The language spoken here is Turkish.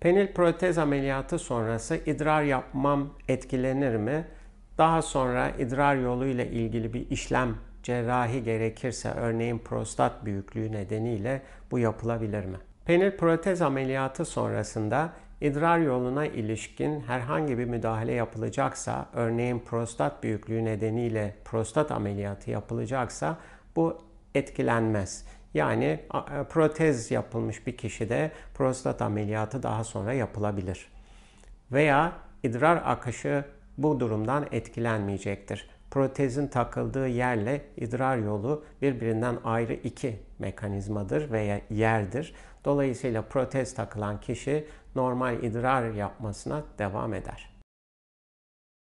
Penil protez ameliyatı sonrası idrar yapmam etkilenir mi? Daha sonra idrar yoluyla ilgili bir işlem cerrahi gerekirse örneğin prostat büyüklüğü nedeniyle bu yapılabilir mi? Penil protez ameliyatı sonrasında idrar yoluna ilişkin herhangi bir müdahale yapılacaksa, örneğin prostat büyüklüğü nedeniyle prostat ameliyatı yapılacaksa bu etkilenmez. Yani e, protez yapılmış bir kişide prostat ameliyatı daha sonra yapılabilir. Veya idrar akışı bu durumdan etkilenmeyecektir. Protezin takıldığı yerle idrar yolu birbirinden ayrı iki mekanizmadır veya yerdir. Dolayısıyla protez takılan kişi normal idrar yapmasına devam eder.